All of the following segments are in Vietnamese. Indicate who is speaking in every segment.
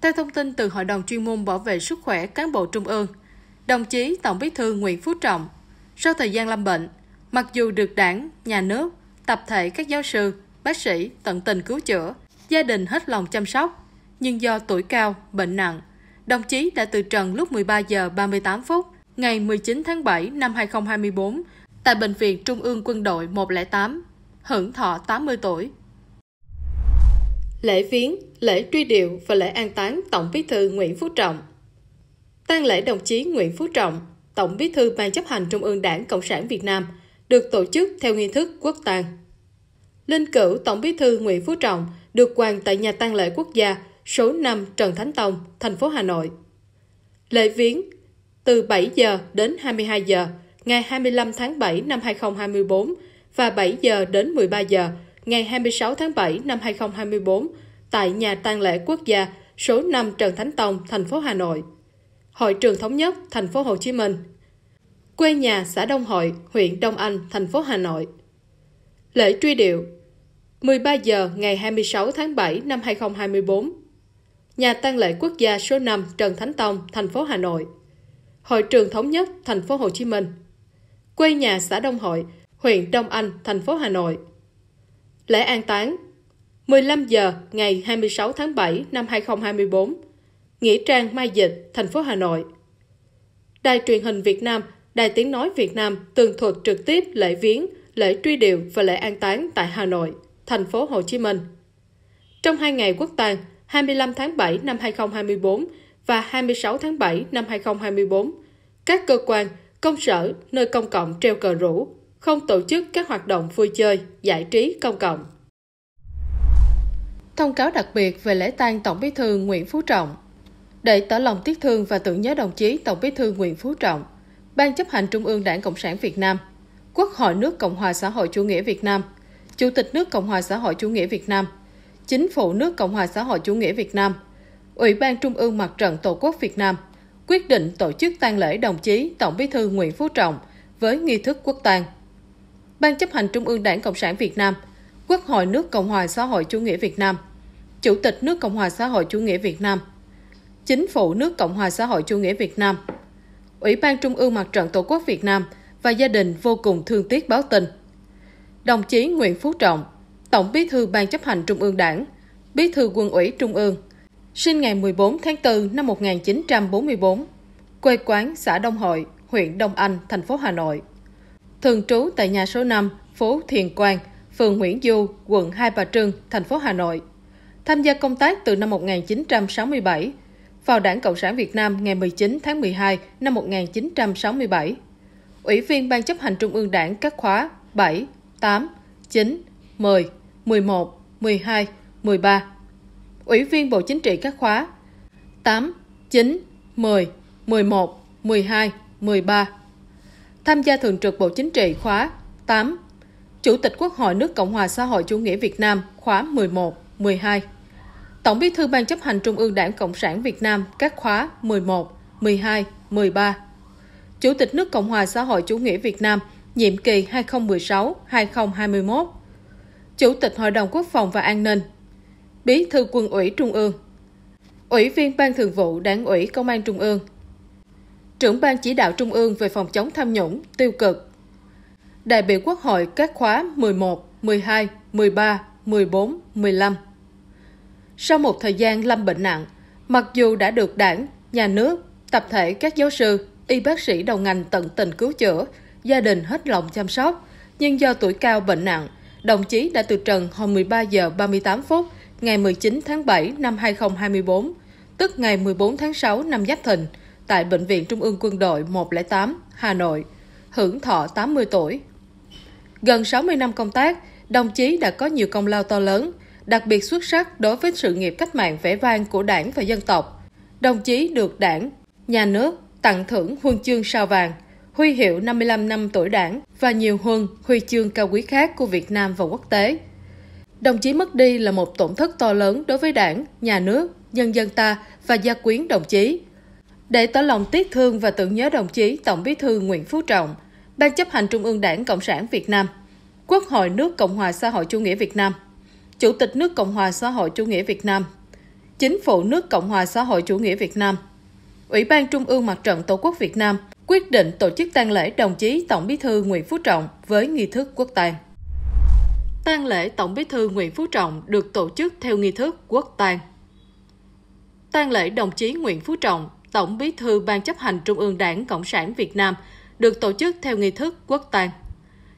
Speaker 1: Theo thông tin từ Hội đồng chuyên môn bảo vệ sức khỏe cán bộ Trung ương, đồng chí Tổng Bí thư Nguyễn Phú Trọng, sau thời gian lâm bệnh, mặc dù được đảng, nhà nước, tập thể các giáo sư, bác sĩ tận tình cứu chữa, gia đình hết lòng chăm sóc, nhưng do tuổi cao, bệnh nặng, đồng chí đã từ trần lúc 13 giờ 38 phút ngày 19 tháng 7 năm 2024 tại Bệnh viện Trung ương Quân đội 108 hưởng thọ 80 tuổi. Lễ viếng, lễ truy điệu và lễ an táng Tổng Bí thư Nguyễn Phú Trọng. Tang lễ đồng chí Nguyễn Phú Trọng, Tổng Bí thư Ban chấp hành Trung ương Đảng Cộng sản Việt Nam, được tổ chức theo nghi thức quốc tang. Linh cữu Tổng Bí thư Nguyễn Phú Trọng được quàng tại nhà tang lễ quốc gia số 5 Trần Thánh Tông, thành phố Hà Nội. Lễ viếng từ 7 giờ đến 22 giờ ngày 25 tháng 7 năm 2024 và 7 giờ đến 13 giờ ngày 26 tháng 7 năm 2024 tại nhà tang lễ quốc gia số 5 Trần Thánh Tông, thành phố Hà Nội. Hội trường thống nhất, thành phố Hồ Chí Minh. Quê nhà xã Đông Hội, huyện Đông Anh, thành phố Hà Nội. Lễ truy điệu 13 giờ ngày 26 tháng 7 năm 2024. Nhà tang lễ quốc gia số 5 Trần Thánh Tông, thành phố Hà Nội. Hội trường thống nhất, thành phố Hồ Chí Minh. Quê nhà xã Đông Hội, huyện Đông Anh, thành phố Hà Nội. Lễ an táng 15 giờ ngày 26 tháng 7 năm 2024, Nghĩa trang Mai Dịch, thành phố Hà Nội. Đài truyền hình Việt Nam, Đài tiếng nói Việt Nam tường thuật trực tiếp lễ viếng, lễ truy điệu và lễ an táng tại Hà Nội, thành phố Hồ Chí Minh. Trong hai ngày quốc tang 25 tháng 7 năm 2024 và 26 tháng 7 năm 2024, các cơ quan, công sở, nơi công cộng treo cờ rủ, không tổ chức các hoạt động vui chơi, giải trí công cộng. Thông cáo đặc biệt về lễ tang Tổng Bí thư Nguyễn Phú Trọng. Để tỏ lòng tiếc thương và tưởng nhớ đồng chí Tổng Bí thư Nguyễn Phú Trọng, Ban chấp hành Trung ương Đảng Cộng sản Việt Nam, Quốc hội nước Cộng hòa xã hội chủ nghĩa Việt Nam, Chủ tịch nước Cộng hòa xã hội chủ nghĩa Việt Nam, Chính phủ nước Cộng hòa xã hội chủ nghĩa Việt Nam, Ủy ban Trung ương Mặt trận Tổ quốc Việt Nam quyết định tổ chức tang lễ đồng chí Tổng Bí thư Nguyễn Phú Trọng với nghi thức quốc tang. Ban chấp hành Trung ương Đảng Cộng sản Việt Nam, Quốc hội nước Cộng hòa xã hội chủ nghĩa Việt Nam, Chủ tịch nước Cộng hòa xã hội chủ nghĩa Việt Nam, Chính phủ nước Cộng hòa xã hội chủ nghĩa Việt Nam, Ủy ban Trung ương Mặt trận Tổ quốc Việt Nam và gia đình vô cùng thương tiếc báo tin. Đồng chí Nguyễn Phú Trọng, Tổng Bí thư Ban chấp hành Trung ương Đảng, Bí thư Quân ủy Trung ương, sinh ngày 14 tháng 4 năm 1944, quê quán xã Đông Hội, huyện Đông Anh, thành phố Hà Nội thường trú tại nhà số 5, phố Thiền Quang, phường Nguyễn Du, quận Hai Bà Trưng, thành phố Hà Nội. Tham gia công tác từ năm 1967, vào Đảng Cộng sản Việt Nam ngày 19 tháng 12 năm 1967. Ủy viên Ban chấp hành Trung ương Đảng các khóa 7, 8, 9, 10, 11, 12, 13. Ủy viên Bộ Chính trị các khóa 8, 9, 10, 11, 12, 13 tham gia thường trực Bộ Chính trị khóa 8, Chủ tịch Quốc hội nước Cộng hòa xã hội chủ nghĩa Việt Nam khóa 11, 12. Tổng Bí thư Ban chấp hành Trung ương Đảng Cộng sản Việt Nam các khóa 11, 12, 13. Chủ tịch nước Cộng hòa xã hội chủ nghĩa Việt Nam nhiệm kỳ 2016-2021. Chủ tịch Hội đồng Quốc phòng và An ninh. Bí thư Quân ủy Trung ương. Ủy viên Ban Thường vụ Đảng ủy Công an Trung ương trưởng ban chỉ đạo Trung ương về phòng chống tham nhũng, tiêu cực. Đại biểu Quốc hội các khóa 11, 12, 13, 14, 15. Sau một thời gian lâm bệnh nặng, mặc dù đã được đảng, nhà nước, tập thể các giáo sư, y bác sĩ đầu ngành tận tình cứu chữa, gia đình hết lòng chăm sóc, nhưng do tuổi cao bệnh nặng, đồng chí đã từ trần hồi 13 giờ 38 phút ngày 19 tháng 7 năm 2024, tức ngày 14 tháng 6 năm Giáp Thìn, tại Bệnh viện Trung ương Quân đội 108, Hà Nội, hưởng thọ 80 tuổi. Gần 60 năm công tác, đồng chí đã có nhiều công lao to lớn, đặc biệt xuất sắc đối với sự nghiệp cách mạng vẻ vang của đảng và dân tộc. Đồng chí được đảng, nhà nước tặng thưởng huân chương sao vàng, huy hiệu 55 năm tuổi đảng và nhiều huân, huy chương cao quý khác của Việt Nam và quốc tế. Đồng chí mất đi là một tổn thất to lớn đối với đảng, nhà nước, nhân dân ta và gia quyến đồng chí. Để tỏ lòng tiếc thương và tưởng nhớ đồng chí Tổng bí thư Nguyễn Phú Trọng, Ban chấp hành Trung ương Đảng Cộng sản Việt Nam, Quốc hội nước Cộng hòa xã hội chủ nghĩa Việt Nam, Chủ tịch nước Cộng hòa xã hội chủ nghĩa Việt Nam, Chính phủ nước Cộng hòa xã hội chủ nghĩa Việt Nam, Ủy ban Trung ương Mặt trận Tổ quốc Việt Nam quyết định tổ chức tang lễ đồng chí Tổng Bí thư Nguyễn Phú Trọng với nghi thức quốc tang. Tang lễ Tổng Bí thư Nguyễn Phú Trọng được tổ chức theo nghi thức quốc tang. Tang lễ đồng chí Nguyễn Phú Trọng Tổng Bí thư Ban chấp hành Trung ương Đảng Cộng sản Việt Nam được tổ chức theo nghi thức quốc tang.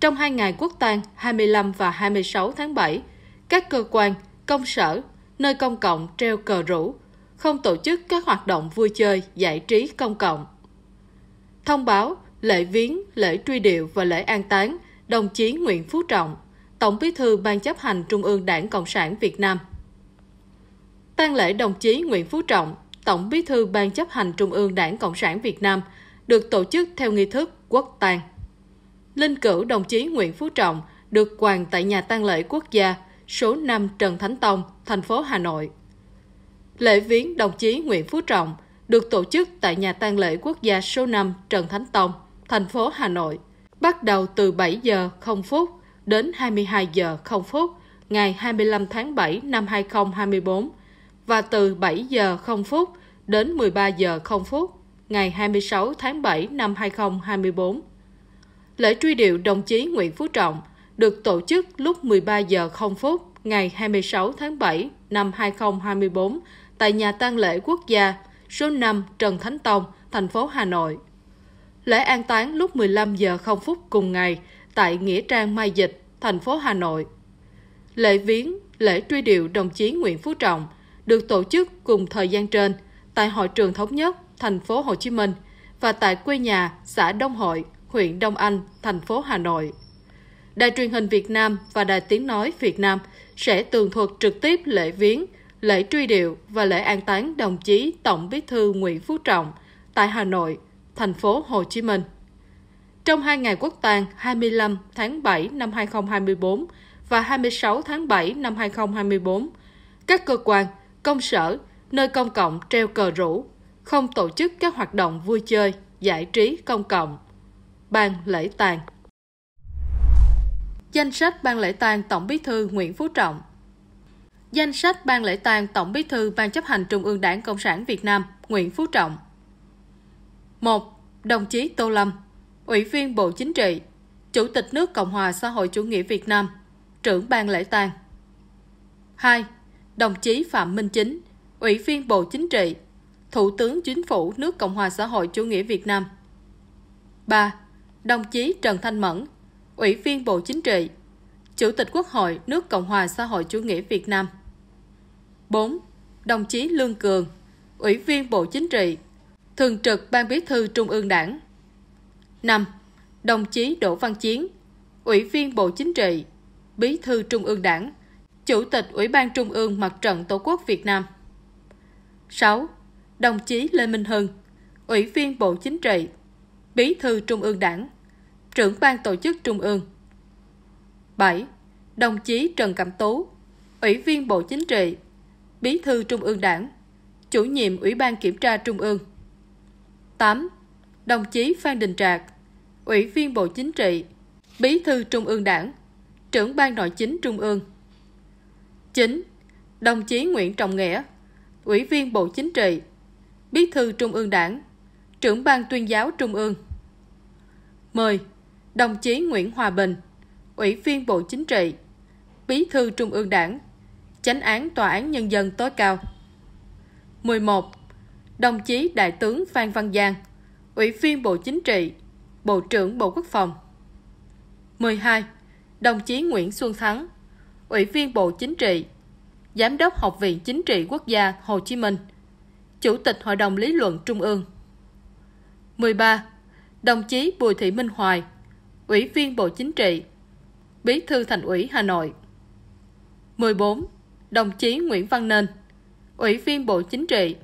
Speaker 1: Trong hai ngày quốc tang 25 và 26 tháng 7, các cơ quan, công sở, nơi công cộng treo cờ rủ, không tổ chức các hoạt động vui chơi, giải trí công cộng. Thông báo lễ viếng, lễ truy điệu và lễ an táng đồng chí Nguyễn Phú Trọng, Tổng Bí thư Ban chấp hành Trung ương Đảng Cộng sản Việt Nam. Tang lễ đồng chí Nguyễn Phú Trọng Tổng Bí thư Ban chấp hành Trung ương Đảng Cộng sản Việt Nam được tổ chức theo nghi thức quốc tang. Linh cữu đồng chí Nguyễn Phú Trọng được quàng tại nhà tang lễ quốc gia số 5 Trần Thánh Tông, thành phố Hà Nội. Lễ viếng đồng chí Nguyễn Phú Trọng được tổ chức tại nhà tang lễ quốc gia số 5 Trần Thánh Tông, thành phố Hà Nội, bắt đầu từ 7 giờ 0 phút đến 22 giờ 0 phút ngày 25 tháng 7 năm 2024 và từ 7 giờ 0 phút đến 13 giờ 0 phút ngày 26 tháng 7 năm 2024. Lễ truy điệu đồng chí Nguyễn Phú Trọng được tổ chức lúc 13 giờ 0 phút ngày 26 tháng 7 năm 2024 tại nhà tang lễ quốc gia số 5 Trần Thánh Tông, thành phố Hà Nội. Lễ an táng lúc 15 giờ 0 phút cùng ngày tại Nghĩa Trang Mai Dịch, thành phố Hà Nội. Lễ viếng, lễ truy điệu đồng chí Nguyễn Phú Trọng được tổ chức cùng thời gian trên – tại hội trường thống nhất thành phố Hồ Chí Minh và tại quê nhà xã Đông Hội, huyện Đông Anh, thành phố Hà Nội. Đài truyền hình Việt Nam và Đài tiếng nói Việt Nam sẽ tường thuật trực tiếp lễ viếng, lễ truy điệu và lễ an táng đồng chí Tổng Bí thư Nguyễn Phú Trọng tại Hà Nội, thành phố Hồ Chí Minh. Trong hai ngày quốc tang 25 tháng 7 năm 2024 và 26 tháng 7 năm 2024, các cơ quan, công sở, nơi công cộng treo cờ rủ, không tổ chức các hoạt động vui chơi, giải trí công cộng. Ban lễ tang Danh sách Ban lễ tang Tổng Bí thư Nguyễn Phú Trọng Danh sách Ban lễ tang Tổng Bí thư Ban chấp hành Trung ương Đảng Cộng sản Việt Nam Nguyễn Phú Trọng 1. Đồng chí Tô Lâm Ủy viên Bộ Chính trị Chủ tịch nước Cộng hòa xã hội chủ nghĩa Việt Nam Trưởng Ban lễ tang 2. Đồng chí Phạm Minh Chính Ủy viên Bộ Chính trị, Thủ tướng Chính phủ nước Cộng hòa xã hội chủ nghĩa Việt Nam. 3. Đồng chí Trần Thanh Mẫn, Ủy viên Bộ Chính trị, Chủ tịch Quốc hội nước Cộng hòa xã hội chủ nghĩa Việt Nam. 4. Đồng chí Lương Cường, Ủy viên Bộ Chính trị, Thường trực Ban Bí thư Trung ương Đảng. 5. Đồng chí Đỗ Văn Chiến, Ủy viên Bộ Chính trị, Bí thư Trung ương Đảng, Chủ tịch Ủy ban Trung ương Mặt trận Tổ quốc Việt Nam. 6. Đồng chí Lê Minh Hưng, Ủy viên Bộ Chính trị, Bí thư Trung ương Đảng, Trưởng ban Tổ chức Trung ương. 7. Đồng chí Trần Cẩm Tú, Ủy viên Bộ Chính trị, Bí thư Trung ương Đảng, Chủ nhiệm Ủy ban Kiểm tra Trung ương. 8. Đồng chí Phan Đình Trạc, Ủy viên Bộ Chính trị, Bí thư Trung ương Đảng, Trưởng ban Nội chính Trung ương. 9. Đồng chí Nguyễn Trọng Nghĩa, Ủy viên Bộ Chính trị, Bí thư Trung ương Đảng, Trưởng ban tuyên giáo Trung ương. 10. Đồng chí Nguyễn Hòa Bình, Ủy viên Bộ Chính trị, Bí thư Trung ương Đảng, Chánh án Tòa án Nhân dân tối cao. 11. Đồng chí Đại tướng Phan Văn Giang, Ủy viên Bộ Chính trị, Bộ trưởng Bộ Quốc phòng. 12. Đồng chí Nguyễn Xuân Thắng, Ủy viên Bộ Chính trị, Giám đốc Học viện Chính trị Quốc gia Hồ Chí Minh, Chủ tịch Hội đồng Lý luận Trung ương. 13. Đồng chí Bùi Thị Minh Hoài, Ủy viên Bộ Chính trị, Bí thư Thành ủy Hà Nội. 14. Đồng chí Nguyễn Văn Nên, Ủy viên Bộ Chính trị,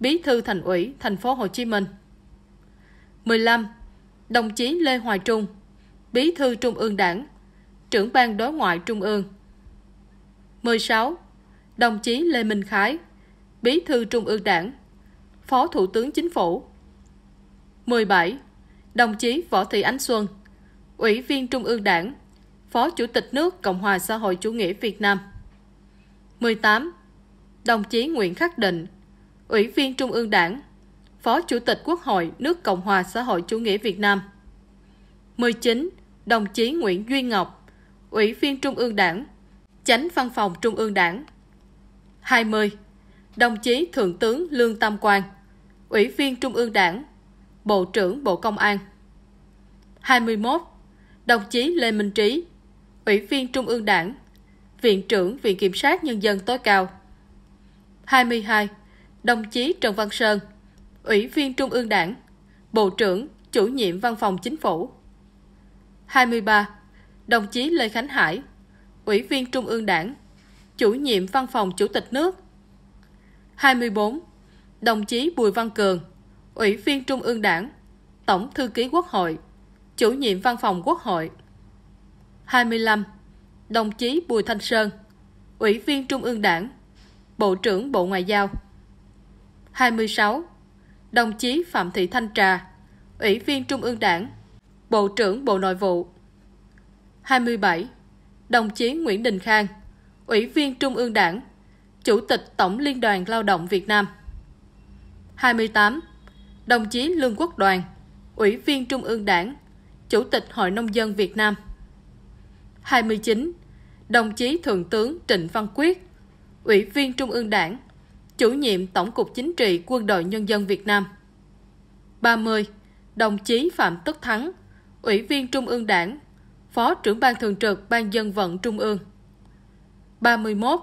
Speaker 1: Bí thư Thành ủy Thành phố Hồ Chí Minh. 15. Đồng chí Lê Hoài Trung, Bí thư Trung ương Đảng, Trưởng ban Đối ngoại Trung ương. 16 đồng chí Lê Minh Khái, Bí thư Trung ương Đảng, Phó Thủ tướng Chính phủ. 17. Đồng chí Võ Thị Ánh Xuân, Ủy viên Trung ương Đảng, Phó Chủ tịch nước Cộng hòa xã hội chủ nghĩa Việt Nam. 18. Đồng chí Nguyễn Khắc Định, Ủy viên Trung ương Đảng, Phó Chủ tịch Quốc hội nước Cộng hòa xã hội chủ nghĩa Việt Nam. 19. Đồng chí Nguyễn Duy Ngọc, Ủy viên Trung ương Đảng, Chánh Văn phòng Trung ương Đảng, 20. Đồng chí Thượng tướng Lương Tam Quang, Ủy viên Trung ương Đảng, Bộ trưởng Bộ Công an. 21. Đồng chí Lê Minh Trí, Ủy viên Trung ương Đảng, Viện trưởng Viện Kiểm sát Nhân dân tối cao. 22. Đồng chí Trần Văn Sơn, Ủy viên Trung ương Đảng, Bộ trưởng, Chủ nhiệm Văn phòng Chính phủ. 23. Đồng chí Lê Khánh Hải, Ủy viên Trung ương Đảng, chủ nhiệm văn phòng chủ tịch nước. 24. Đồng chí Bùi Văn Cường, Ủy viên Trung ương Đảng, Tổng Thư ký Quốc hội, chủ nhiệm văn phòng Quốc hội. 25. Đồng chí Bùi Thanh Sơn, Ủy viên Trung ương Đảng, Bộ trưởng Bộ Ngoại giao. 26. Đồng chí Phạm Thị Thanh Trà, Ủy viên Trung ương Đảng, Bộ trưởng Bộ Nội vụ. 27. Đồng chí Nguyễn Đình Khang, Ủy viên Trung ương Đảng, Chủ tịch Tổng Liên đoàn Lao động Việt Nam. 28. Đồng chí Lương Quốc Đoàn, Ủy viên Trung ương Đảng, Chủ tịch Hội Nông dân Việt Nam. 29. Đồng chí Thượng tướng Trịnh Văn Quyết, Ủy viên Trung ương Đảng, Chủ nhiệm Tổng cục Chính trị Quân đội Nhân dân Việt Nam. 30. Đồng chí Phạm Tất Thắng, Ủy viên Trung ương Đảng, Phó trưởng ban thường trực Ban dân vận Trung ương. 31.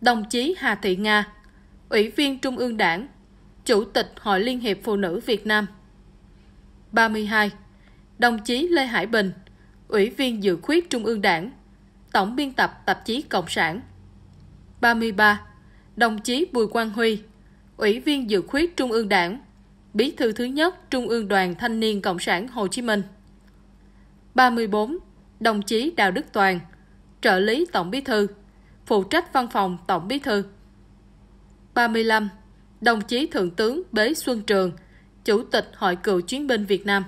Speaker 1: Đồng chí Hà Thị Nga, Ủy viên Trung ương Đảng, Chủ tịch Hội Liên hiệp Phụ nữ Việt Nam. 32. Đồng chí Lê Hải Bình, Ủy viên Dự khuyết Trung ương Đảng, Tổng biên tập tạp chí Cộng sản. 33. Đồng chí Bùi Quang Huy, Ủy viên Dự khuyết Trung ương Đảng, Bí thư thứ nhất Trung ương Đoàn Thanh niên Cộng sản Hồ Chí Minh. 34. Đồng chí Đào Đức Toàn, Trợ lý Tổng Bí thư, phụ trách văn phòng Tổng Bí thư. 35. Đồng chí Thượng tướng Bế Xuân Trường, Chủ tịch Hội cựu chiến binh Việt Nam.